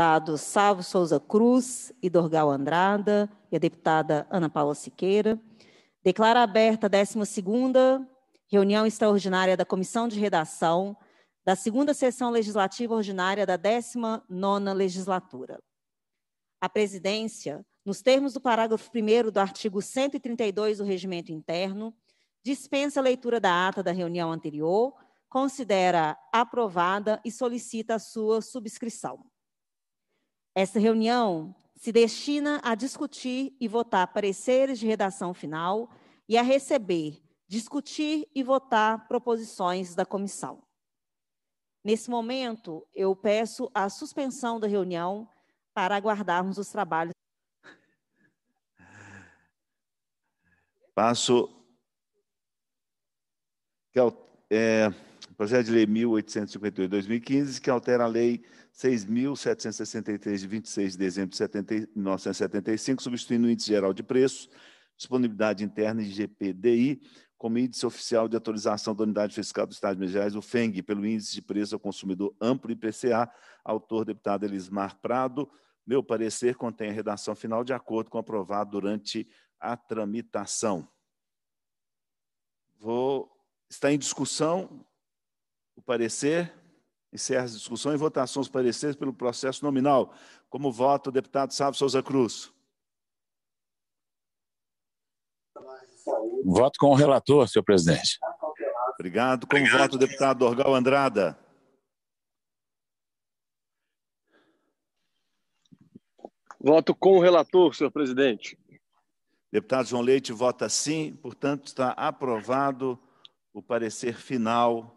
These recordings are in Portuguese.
deputados Salvo Souza Cruz e Dorgal Andrada e a deputada Ana Paula Siqueira. Declara aberta a 12 reunião extraordinária da Comissão de Redação da segunda sessão legislativa ordinária da 19 legislatura. A presidência, nos termos do parágrafo 1 do artigo 132 do regimento interno, dispensa a leitura da ata da reunião anterior, considera aprovada e solicita a sua subscrição. Essa reunião se destina a discutir e votar pareceres de redação final e a receber, discutir e votar proposições da comissão. Nesse momento, eu peço a suspensão da reunião para aguardarmos os trabalhos. Passo. É... Projeto de Lei 1858-2015, que altera a Lei 6.763, de 26 de dezembro de 1975, substituindo o Índice Geral de Preços, Disponibilidade Interna de GPDI, como Índice Oficial de Atualização da Unidade Fiscal do Estado de Minas Gerais, o FENG, pelo Índice de Preço ao Consumidor Amplo, IPCA, autor deputado Elismar Prado. Meu parecer contém a redação final de acordo com o aprovado durante a tramitação. Vou... Está em discussão o parecer. Encerra as discussões e votação dos pareceres pelo processo nominal. Como vota o deputado Sábio Souza Cruz? Voto com o relator, senhor presidente. Obrigado. Como Obrigado. vota o deputado Dorgal Andrada? Voto com o relator, senhor presidente. Deputado João Leite vota sim, portanto, está aprovado o parecer final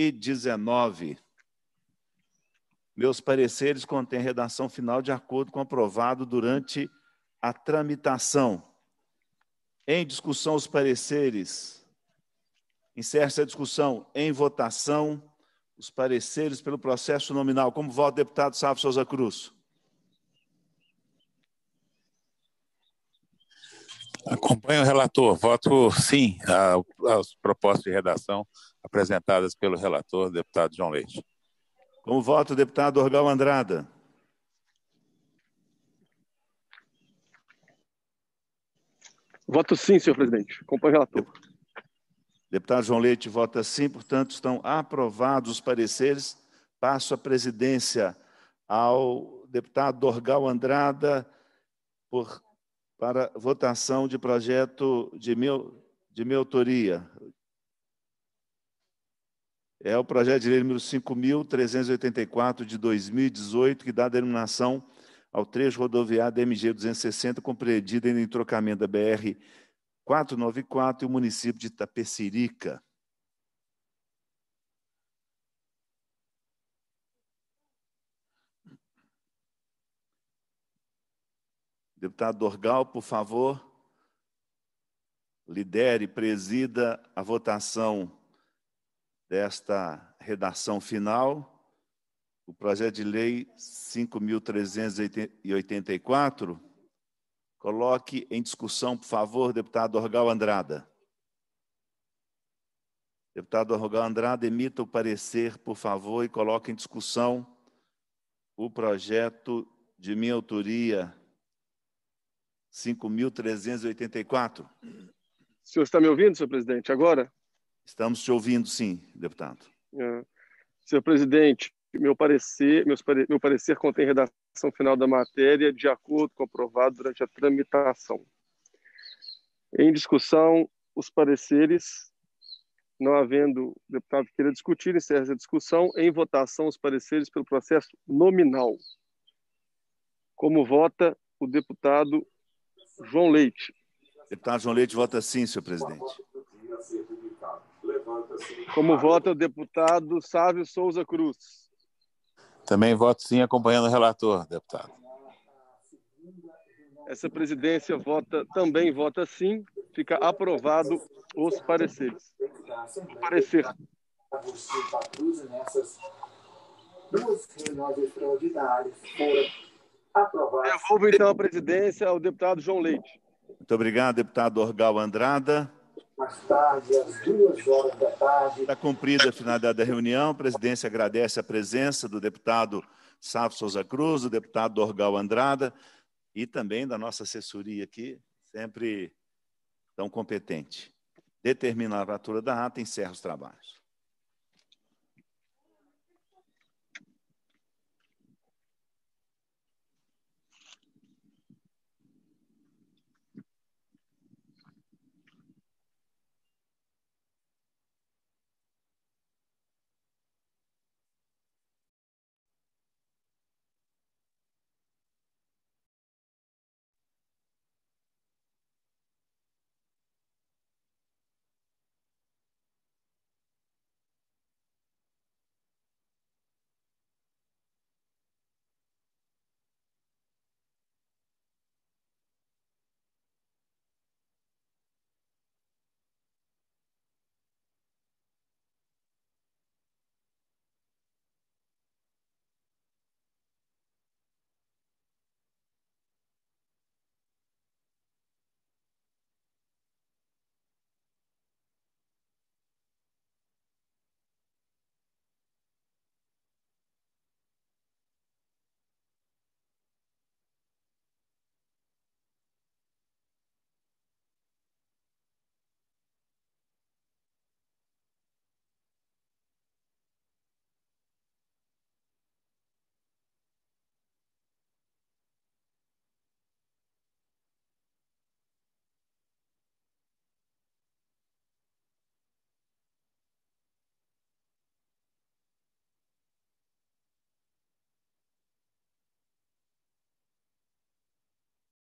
e 19. Meus pareceres contêm redação final de acordo com aprovado durante a tramitação. Em discussão, os pareceres. Encerra-se a discussão. Em votação, os pareceres pelo processo nominal. Como vota o deputado Sávio Souza Cruz? Acompanho o relator. Voto sim às propostas de redação apresentadas pelo relator, deputado João Leite. Com o voto, deputado Orgal Andrada. Voto sim, senhor presidente. Acompanho o relator. Deputado João Leite vota sim, portanto, estão aprovados os pareceres. Passo a presidência ao deputado Dorgal Andrada por, para votação de projeto de, meu, de minha autoria. É o projeto de lei número 5.384 de 2018, que dá denominação ao trecho rodoviário da MG 260, compreendido em trocamento da BR 494 e o município de Itapecerica. Deputado Dorgal, por favor, lidere, presida a votação desta redação final. O projeto de lei 5.384, coloque em discussão, por favor, deputado Orgal Andrada. Deputado Orgal Andrada, emita o parecer, por favor, e coloque em discussão o projeto de minha autoria 5.384. O senhor está me ouvindo, senhor presidente, agora? Estamos te ouvindo, sim, deputado. É. Senhor presidente, meu parecer, meus, meu parecer contém redação final da matéria de acordo com aprovado durante a tramitação. Em discussão, os pareceres, não havendo deputado queira discutir, encerra a discussão. Em votação, os pareceres pelo processo nominal. Como vota o deputado João Leite? Deputado João Leite vota sim, senhor presidente. Como vota o deputado Sávio Souza Cruz? Também voto sim, acompanhando o relator, deputado. Essa presidência vota também vota sim, fica aprovado os pareceres. O parecer. Devolvo então a presidência ao deputado João Leite. Muito obrigado, deputado Orgal Andrada mais tarde, às duas horas da tarde. Está cumprida a finalidade da reunião. A presidência agradece a presença do deputado Safo Souza Cruz, do deputado Dorgal Andrada e também da nossa assessoria aqui, sempre tão competente. Determina a lavratura da ata e encerra os trabalhos.